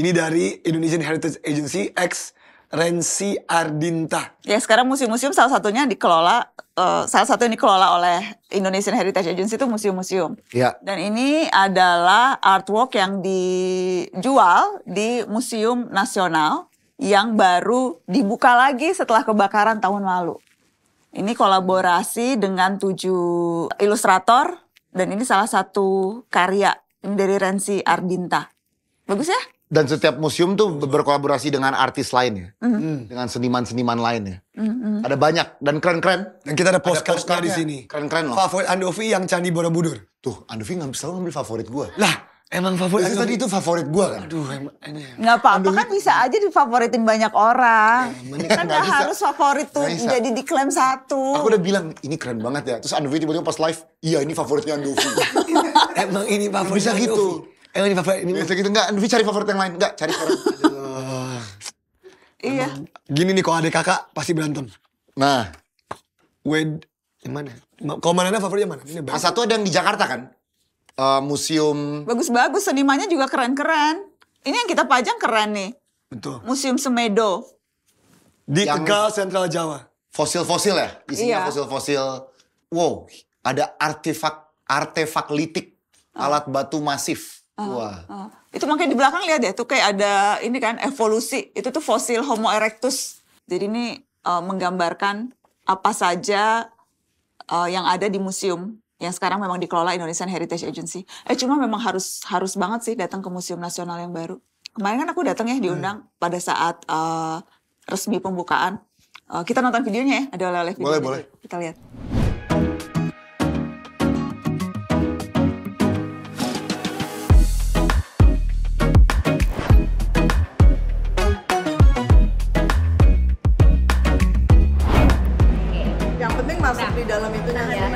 Ini dari Indonesian Heritage Agency X Rensi Ardinta. Ya sekarang museum-museum salah satunya dikelola, uh, salah satu yang dikelola oleh Indonesian Heritage Agency itu museum-museum. Ya. Dan ini adalah artwork yang dijual di Museum Nasional yang baru dibuka lagi setelah kebakaran tahun lalu. Ini kolaborasi dengan tujuh ilustrator dan ini salah satu karya dari Rensi Ardinta. Bagus ya? Dan setiap museum tuh berkolaborasi dengan artis lain ya, mm. dengan seniman-seniman lain ya. Mm-hmm. Ada banyak dan keren-keren. Dan kita ada postcard-postcard di sini. Keren-keren loh. Favorit Andovi yang Candi Borobudur. Tuh, Andovi selalu ngambil favorit gue. Lah, Emang favorit. Itu tadi itu favorit gue kan? Aduh, emang ini. Gak apa-apa kan bisa aja difavoritin banyak orang. Ya, kan, kan gak, harus favorit tuh jadi diklaim satu. Aku udah bilang ini keren banget ya. Terus Andovi tiba-tiba pas live, iya ini favoritnya Andovi. emang ini favorit Bisa anu gitu. Emang ini favorit. Ini bisa gitu enggak? Andovi cari favorit yang lain. Enggak, cari orang. iya. Gini nih kalau ada kakak pasti berantem. Nah. Wed, yang mana? Kalau mana favoritnya mana? Ini satu ada yang di Jakarta kan? Eh, museum. Bagus-bagus, senimanya juga keren-keren. Ini yang kita pajang keren nih. Betul. Museum Semedo. Di yang Tegal, Sentral Jawa. Fosil-fosil ya? Isinya iya. fosil-fosil. Iya. Wow, ada artefak artefak litik. Oh. Ah. Alat batu masif. Oh. Wah. Oh. Itu makanya di belakang lihat ya, tuh kayak ada ini kan evolusi. Itu tuh fosil Homo erectus. Jadi ini uh, menggambarkan apa saja uh, yang ada di museum yang sekarang memang dikelola Indonesian Heritage Agency. Eh cuma memang harus harus banget sih datang ke Museum Nasional yang baru. Kemarin kan aku datang ya diundang hmm. pada saat uh, resmi pembukaan. Uh, kita nonton videonya ya, ada oleh-oleh video. Boleh, gitu. boleh. Kita lihat. Yang penting masuk nah, di dalam itu nah, ya.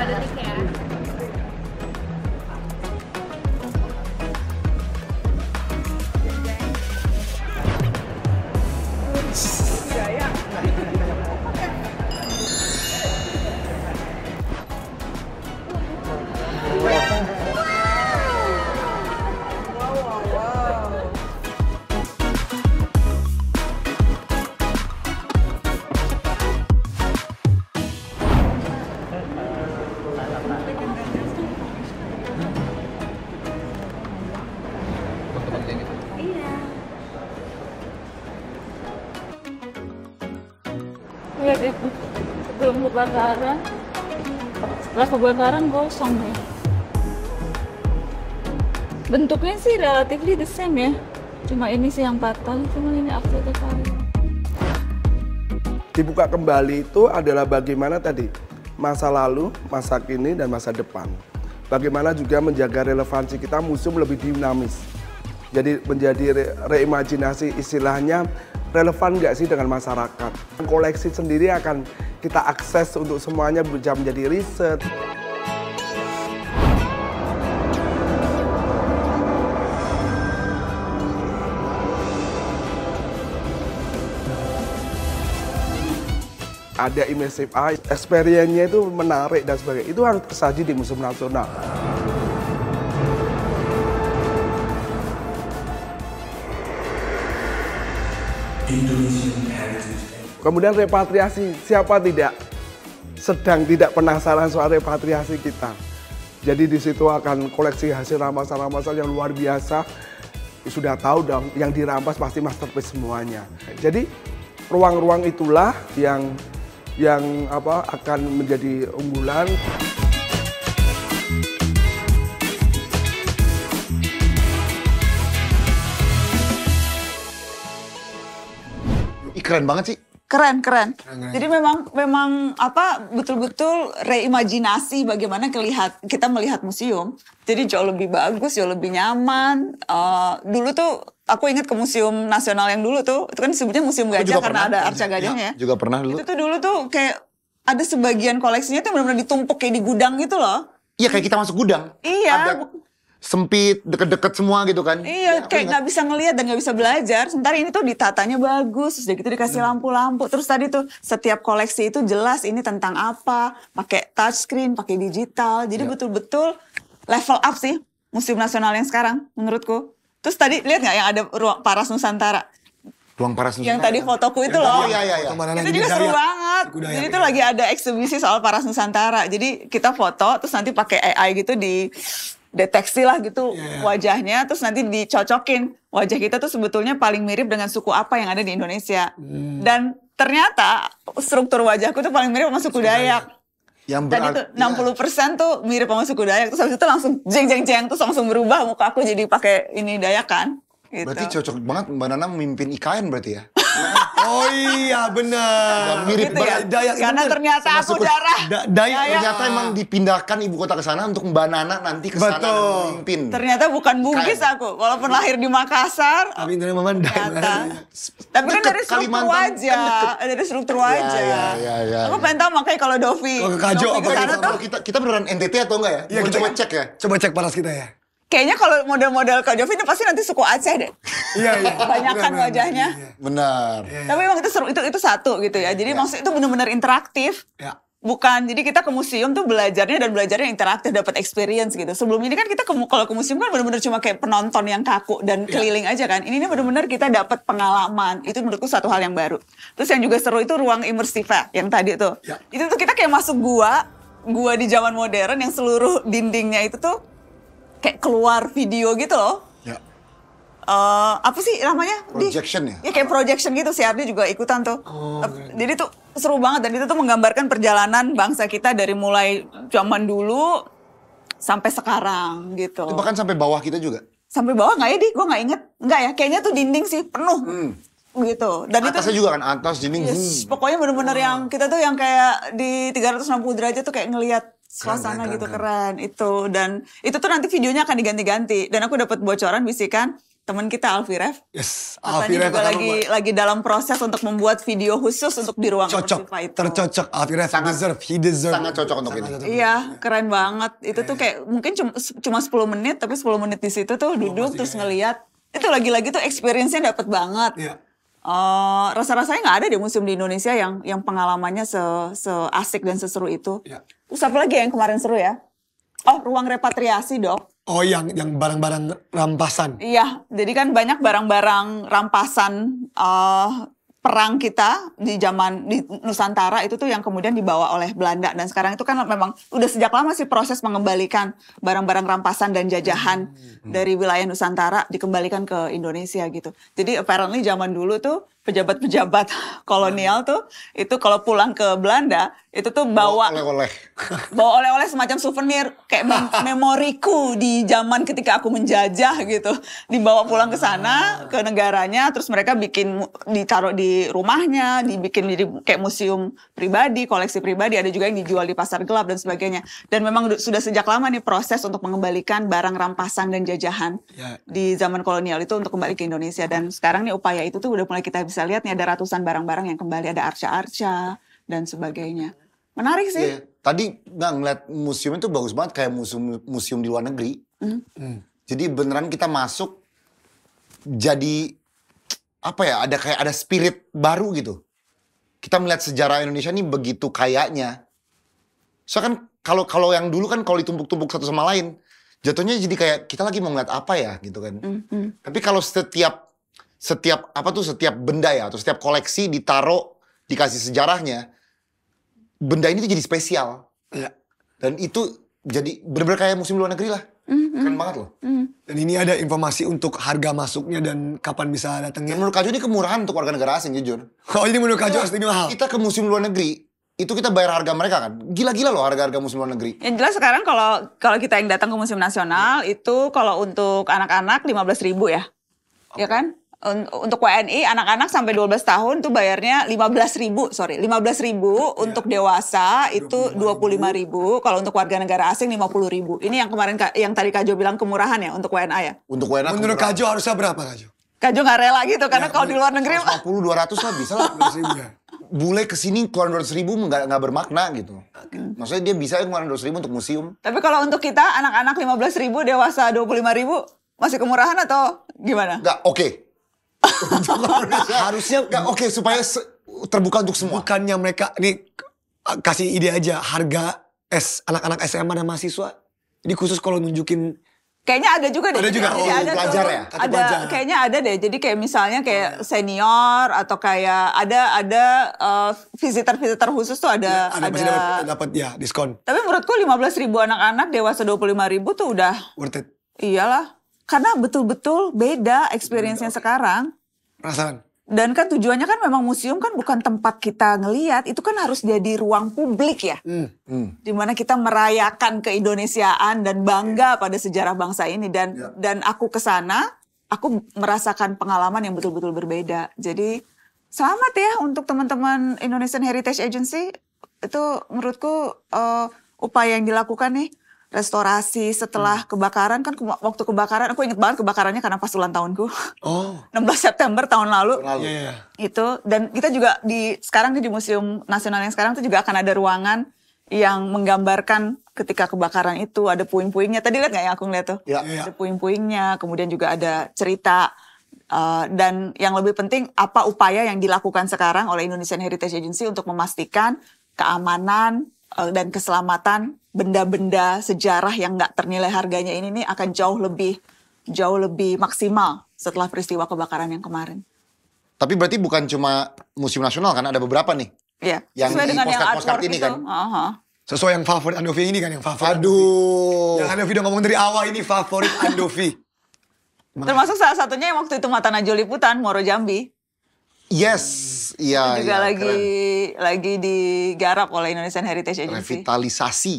sekarang gosong deh. bentuknya sih relatif the same ya cuma ini sih yang patah cuma ini aku tekan. dibuka kembali itu adalah bagaimana tadi masa lalu, masa kini, dan masa depan. Bagaimana juga menjaga relevansi kita museum lebih dinamis. Jadi menjadi re reimajinasi istilahnya relevan nggak sih dengan masyarakat. Koleksi sendiri akan kita akses untuk semuanya bisa menjadi riset. Ada imersif experience-nya itu menarik dan sebagainya. Itu harus tersaji di Museum Nasional. Kemudian repatriasi, siapa tidak sedang tidak penasaran soal repatriasi kita. Jadi di situ akan koleksi hasil rampasan-rampasan yang luar biasa. Sudah tahu dong, yang dirampas pasti masterpiece semuanya. Jadi ruang-ruang itulah yang yang apa akan menjadi unggulan. keren banget sih keren keren. Jadi memang memang apa betul-betul reimajinasi bagaimana kelihat kita melihat museum. Jadi jauh lebih bagus, jauh lebih nyaman. Uh, dulu tuh aku ingat ke museum nasional yang dulu tuh itu kan sebutnya museum gajah karena pernah, ada arca gajahnya. Iya, ya, juga pernah dulu. Itu tuh dulu tuh kayak ada sebagian koleksinya tuh benar-benar ditumpuk kayak di gudang gitu loh. Iya kayak kita masuk gudang. Iya. Ada sempit, deket-deket semua gitu kan. Iya, ya, kayak nggak bisa ngelihat dan nggak bisa belajar. Sementara ini tuh ditatanya bagus, terus gitu dikasih hmm. lampu-lampu. Terus tadi tuh setiap koleksi itu jelas ini tentang apa, pakai touchscreen, pakai digital. Jadi ya. betul-betul ya. level up sih Museum Nasional yang sekarang menurutku. Terus tadi lihat nggak yang ada ruang Paras Nusantara? Ruang Paras Nusantara. Ya? Yang tadi fotoku ya, itu loh. Iya, iya, iya. Itu juga seru banget. Jadi itu lagi ada eksibisi soal Paras Nusantara. Jadi kita foto terus nanti pakai AI gitu di deteksi lah gitu yeah. Iya. wajahnya terus nanti dicocokin wajah kita tuh sebetulnya paling mirip dengan suku apa yang ada di Indonesia hmm. dan ternyata struktur wajahku tuh paling mirip sama suku Dayak yang berarti, Tadi tuh 60 persen tuh mirip sama suku Dayak terus habis itu langsung jeng jeng jeng terus langsung berubah muka aku jadi pakai ini Dayak kan gitu. berarti cocok banget mbak Nana memimpin IKN berarti ya oh iya benar. Mirip gitu ya? Dayak Karena bener. ternyata aku darah. Da Dayak ya, ya. ternyata ah. emang dipindahkan ibu kota ke sana untuk Mbak Nana nanti ke sana memimpin. Ternyata bukan Bugis aku, walaupun lahir di Makassar. Tapi dari Mama Dayak. Tapi kan dari struktur aja, kan dari struktur ya, aja. Ya, ya, ya, aku pengen tahu makanya kalau Dovi. Kalau ke Kajo apa gitu? kita, kita beneran NTT atau enggak ya? ya kita, coba cek ya. Coba cek paras kita ya. Kayaknya kalau model-model Kak Jovi itu pasti nanti suku Aceh deh. Iya, iya. Banyakan benar, wajahnya. Iya, iya. Benar. Iya, iya. Tapi emang itu seru, itu itu satu gitu ya. Iya, jadi ya. maksud itu benar-benar interaktif. Ya. Bukan, jadi kita ke museum tuh belajarnya dan belajarnya interaktif, dapat experience gitu. Sebelumnya ini kan kita ke, kalau ke museum kan benar-benar cuma kayak penonton yang kaku dan keliling ya. aja kan. Ini, ini benar-benar kita dapat pengalaman. Itu menurutku satu hal yang baru. Terus yang juga seru itu ruang imersif ya, yang tadi tuh. Ya. Itu tuh kita kayak masuk gua, gua di zaman modern yang seluruh dindingnya itu tuh kayak keluar video gitu loh. Ya. Uh, apa sih namanya? Projection Di, ya? Ya kayak projection gitu, si Ardi juga ikutan tuh. Oh, okay. Jadi tuh seru banget dan itu tuh menggambarkan perjalanan bangsa kita dari mulai zaman dulu sampai sekarang gitu. Itu bahkan sampai bawah kita juga? Sampai bawah nggak ya Di? Gue nggak inget. Nggak ya, kayaknya tuh dinding sih penuh. Hmm gitu. Dan Atasnya itu, juga kan atas dinding. Yes, hmm. Pokoknya bener-bener oh. yang hmm. kita tuh yang kayak di 360 derajat tuh kayak ngelihat suasana keren, gitu keren. keren itu dan itu tuh nanti videonya akan diganti-ganti dan aku dapat bocoran bisikan teman kita Alfiref. Yes, Alfiref juga lagi membuat. lagi dalam proses untuk membuat video khusus untuk di ruang cocok, itu. tercocok Alfiref sangat deserve, he deserve. Sangat cocok untuk sangat ini. Iya, keren banget. Itu eh. tuh kayak mungkin cuma, cuma 10 menit tapi 10 menit di situ tuh duduk terus ya. ngeliat. Itu lagi-lagi tuh experience-nya dapat banget. Iya. Uh, rasa-rasanya nggak ada di museum di Indonesia yang yang pengalamannya se, asik dan seseru itu. Ya. Terus apa lagi yang kemarin seru ya? Oh, ruang repatriasi, Dok. Oh, yang yang barang-barang rampasan. Iya, jadi kan banyak barang-barang rampasan uh, perang kita di zaman di Nusantara itu tuh yang kemudian dibawa oleh Belanda dan sekarang itu kan memang udah sejak lama sih proses mengembalikan barang-barang rampasan dan jajahan hmm. hmm. dari wilayah Nusantara dikembalikan ke Indonesia gitu. Jadi apparently zaman dulu tuh pejabat-pejabat kolonial tuh itu kalau pulang ke Belanda itu tuh bawa oleh-oleh bawa oleh-oleh semacam souvenir kayak mem memoriku di zaman ketika aku menjajah gitu dibawa pulang ke sana ah. ke negaranya terus mereka bikin ditaruh di rumahnya dibikin jadi kayak museum pribadi koleksi pribadi ada juga yang dijual di pasar gelap dan sebagainya dan memang sudah sejak lama nih proses untuk mengembalikan barang rampasan dan jajahan ya. di zaman kolonial itu untuk kembali ke Indonesia dan sekarang nih upaya itu tuh udah mulai kita bisa bisa lihat nih ada ratusan barang-barang yang kembali ada arca-arca dan sebagainya. Menarik sih. Yeah. Tadi nggak ngeliat museum itu bagus banget kayak museum museum di luar negeri. Mm. Mm. Jadi beneran kita masuk jadi apa ya ada kayak ada spirit baru gitu. Kita melihat sejarah Indonesia ini begitu kayaknya. So kan kalau kalau yang dulu kan kalau ditumpuk-tumpuk satu sama lain jatuhnya jadi kayak kita lagi mau ngeliat apa ya gitu kan. Mm -hmm. Tapi kalau setiap setiap apa tuh setiap benda ya atau setiap koleksi ditaruh dikasih sejarahnya benda ini tuh jadi spesial ya. dan itu jadi bener-bener kayak musim luar negeri lah mm-hmm. keren banget loh mm. dan ini ada informasi untuk harga masuknya dan kapan bisa datangnya dan menurut Kajo ini kemurahan untuk warga negara asing jujur oh ini menurut Kajo pasti mahal kita ke musim luar negeri itu kita bayar harga mereka kan gila-gila loh harga-harga musim luar negeri. Yang jelas sekarang kalau kalau kita yang datang ke musim nasional ya. itu kalau untuk anak-anak lima belas ribu ya, okay. ya kan? untuk WNI anak-anak sampai 12 tahun tuh bayarnya 15 ribu sorry 15 ribu iya. untuk dewasa itu 25 ribu kalau untuk warga negara asing 50 ribu ini yang kemarin yang tadi Kajo bilang kemurahan ya untuk WNI ya untuk WNI menurut Kajo harusnya berapa Kajo Kajo nggak rela gitu karena ya, kalau di luar negeri 50 200 lah bisa lah ya. bule kesini keluar dua ribu nggak nggak bermakna gitu maksudnya dia bisa keluar dua ribu untuk museum tapi kalau untuk kita anak-anak lima belas ribu dewasa dua puluh lima ribu masih kemurahan atau gimana? nggak oke. Okay Harusnya oke okay, supaya terbuka untuk semua. Bukannya mereka ini kasih ide aja harga es anak-anak SMA dan mahasiswa. Jadi khusus kalau nunjukin Kayaknya ada juga deh. Ada juga, oh, ada pelajar tuh, ya? ada, pelajar. Kayaknya ada deh. Jadi kayak misalnya kayak oh, iya. senior atau kayak ada ada uh, visitor-visitor khusus tuh ada. Ya, ada, ada dapat, dapat ya diskon. Tapi menurutku 15 ribu anak-anak dewasa 25 ribu tuh udah. Worth it. Iyalah. Karena betul-betul beda experience-nya sekarang. Perasaan. Dan kan tujuannya kan memang museum kan bukan tempat kita ngeliat, itu kan harus jadi ruang publik ya. Mm, mm. Dimana kita merayakan keindonesiaan dan bangga iya. pada sejarah bangsa ini. Dan yeah. dan aku kesana aku merasakan pengalaman yang betul-betul berbeda. Jadi selamat ya untuk teman-teman Indonesian Heritage Agency. Itu menurutku uh, upaya yang dilakukan nih restorasi setelah hmm. kebakaran kan waktu kebakaran aku inget banget kebakarannya karena pas ulang tahunku. Oh. 16 September tahun lalu. Lalu. Yeah. Iya. Itu dan kita juga di sekarang di Museum Nasional yang sekarang itu juga akan ada ruangan yang menggambarkan ketika kebakaran itu ada puing-puingnya. Tadi lihat nggak ya aku ngeliat tuh? yeah. yeah. Ada puing-puingnya, kemudian juga ada cerita Uh, dan yang lebih penting apa upaya yang dilakukan sekarang oleh Indonesian Heritage Agency untuk memastikan keamanan Eh, dan keselamatan benda-benda sejarah yang nggak ternilai harganya ini nih akan jauh lebih jauh lebih maksimal setelah peristiwa kebakaran yang kemarin. Tapi berarti bukan cuma museum nasional kan ada beberapa nih. ya. Yang Sesuai dengan yang postcard ini kan. Uh-huh. Sesuai yang favorit Andovi ini kan yang favorit. Aduh. Yang Andovi udah ngomong dari awal ini favorit Andovi. Termasuk salah satunya yang waktu itu Mata Najwa Liputan, Moro Jambi. Yes, iya. Itu juga ya, lagi keren. lagi digarap oleh Indonesian Heritage Agency. Revitalisasi.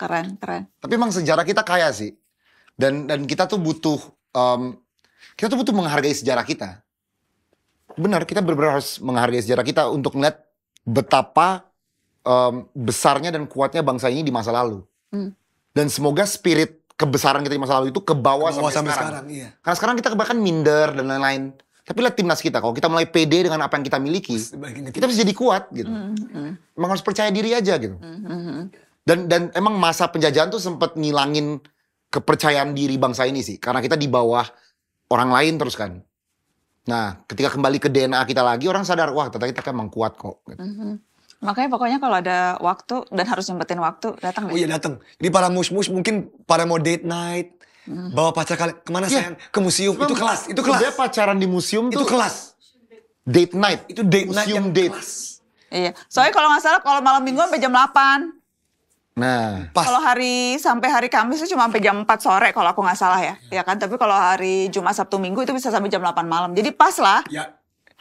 Keren, keren. Tapi emang sejarah kita kaya sih. Dan dan kita tuh butuh um, kita tuh butuh menghargai sejarah kita. Benar, kita benar harus menghargai sejarah kita untuk melihat betapa um, besarnya dan kuatnya bangsa ini di masa lalu. Hmm. Dan semoga spirit kebesaran kita di masa lalu itu ke bawah sampai, sampai sekarang. sekarang iya. Karena sekarang kita bahkan minder dan lain-lain. Tapi lihat timnas kita, kalau kita mulai pede dengan apa yang kita miliki, kita bisa jadi kuat gitu. Mm -hmm. Emang harus percaya diri aja gitu. Mm -hmm. Dan dan emang masa penjajahan tuh sempat ngilangin kepercayaan diri bangsa ini sih, karena kita di bawah orang lain terus kan. Nah, ketika kembali ke DNA kita lagi, orang sadar wah ternyata kita kan emang kuat kok. Mm -hmm. Makanya pokoknya kalau ada waktu dan harus nyempetin waktu datang. deh. Oh iya datang. Jadi para mus-mus mungkin para mau date night, Hmm. Bawa pacar kalian kemana yeah. sayang? Ke museum. itu kelas, itu kelas. Dia pacaran di museum itu tuh. kelas. Date night. Itu date museum night yang date. Kelas. Iya. Soalnya kalau nggak salah kalau malam minggu sampai jam 8. Nah, pas. Kalau hari sampai hari Kamis itu cuma sampai jam 4 sore kalau aku nggak salah ya. Ya kan, tapi kalau hari Jumat Sabtu Minggu itu bisa sampai jam 8 malam. Jadi pas lah. Ya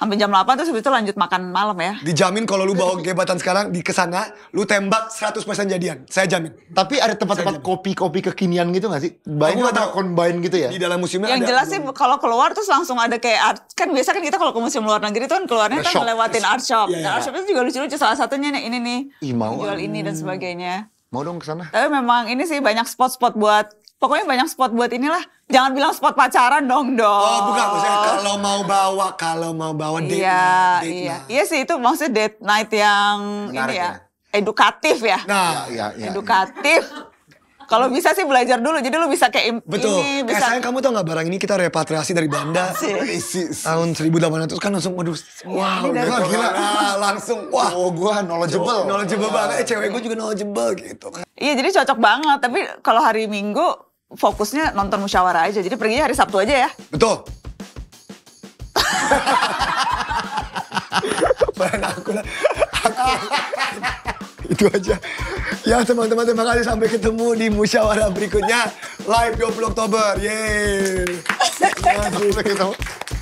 sampai jam 8 terus sebetulnya itu lanjut makan malam ya. Dijamin kalau lu bawa kehebatan sekarang di kesana, lu tembak 100% jadian. Saya jamin. Tapi ada tempat-tempat kopi-kopi kekinian gitu gak sih? Banyak Aku gak combine gitu ya. Di dalam musimnya? Yang ada. jelas sih kalau keluar terus langsung ada kayak art. Kan biasa kan kita kalau ke museum luar negeri tuh kan keluarnya kan ngelewatin art shop. Yeah, iya, iya, yeah. Art iya. shop itu juga lucu-lucu. Salah satunya nih ini nih. Ih, mau. Jual ah. ini dan sebagainya. Mau dong ke sana. Tapi memang ini sih banyak spot-spot buat Pokoknya banyak spot buat inilah. Jangan bilang spot pacaran dong dong. Oh bukan, maksudnya kalau mau bawa, kalau mau bawa date iya, night. Date iya. Night. iya sih itu maksudnya date night yang Menarik ini ya, ya. Edukatif ya. Nah, ya, ya, ya, edukatif. Ya. Kalau bisa sih belajar dulu, jadi lu bisa kayak Betul. ini. Betul. Kayak kamu tau gak barang ini kita repatriasi dari Banda isi, tahun 1800 kan langsung waduh, iya, wow, ya, gila, gila. Nah, langsung wah, oh gue knowledgeable. Knowledgeable iya. banget, eh cewek gue juga knowledgeable gitu. Kan. Iya jadi cocok banget, tapi kalau hari Minggu fokusnya nonton musyawarah aja. Jadi pergi hari Sabtu aja ya. Betul. Bayang aku lah. Itu aja. Ya teman-teman terima kasih sampai ketemu di musyawarah berikutnya live 20 Oktober. Yeay. Ya, sampai ketemu.